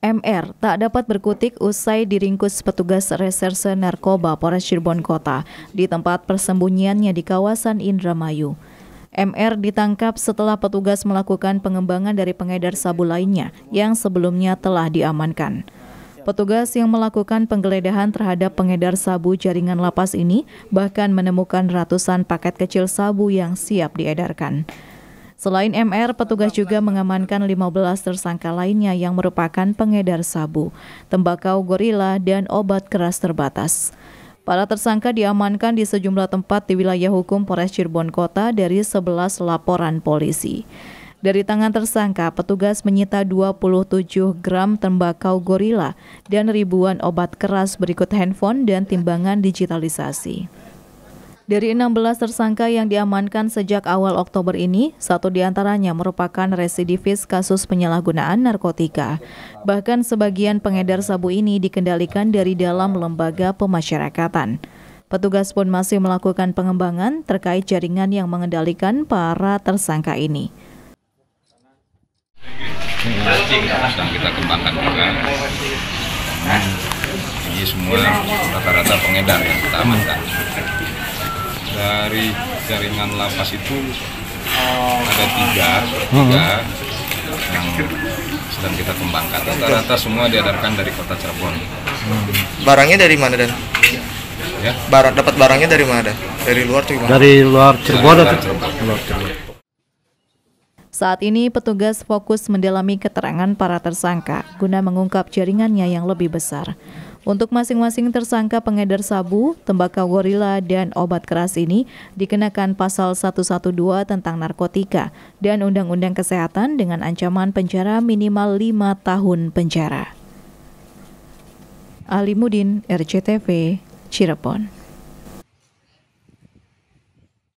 MR tak dapat berkutik usai diringkus petugas reserse narkoba Polres Cirebon Kota di tempat persembunyiannya di kawasan Indramayu. MR ditangkap setelah petugas melakukan pengembangan dari pengedar sabu lainnya yang sebelumnya telah diamankan. Petugas yang melakukan penggeledahan terhadap pengedar sabu jaringan lapas ini bahkan menemukan ratusan paket kecil sabu yang siap diedarkan. Selain MR, petugas juga mengamankan 15 tersangka lainnya yang merupakan pengedar sabu, tembakau gorila, dan obat keras terbatas. Para tersangka diamankan di sejumlah tempat di wilayah hukum Polres Cirebon Kota dari 11 laporan polisi. Dari tangan tersangka, petugas menyita 27 gram tembakau gorila dan ribuan obat keras berikut handphone dan timbangan digitalisasi. Dari 16 tersangka yang diamankan sejak awal Oktober ini, satu diantaranya merupakan residivis kasus penyalahgunaan narkotika. Bahkan sebagian pengedar sabu ini dikendalikan dari dalam lembaga pemasyarakatan. Petugas pun masih melakukan pengembangan terkait jaringan yang mengendalikan para tersangka ini. kita kembangkan juga. Nah, ini semua rata-rata pengedar yang kita amankan dari jaringan lapas itu oh. ada tiga, hmm. tiga hmm. yang sedang kita kembangkan. Rata-rata semua diadarkan dari kota Cirebon. Hmm. Barangnya dari mana dan? Ya. Barat dapat barangnya dari mana dan? Dari luar tuh Dari luar Cirebon. Dari luar Cirebon. Luar Cirebon. Saat ini petugas fokus mendalami keterangan para tersangka guna mengungkap jaringannya yang lebih besar. Untuk masing-masing tersangka pengedar sabu, tembakau gorila, dan obat keras ini dikenakan pasal 112 tentang narkotika dan Undang-Undang Kesehatan dengan ancaman penjara minimal 5 tahun penjara. Ali RCTV, Cirebon.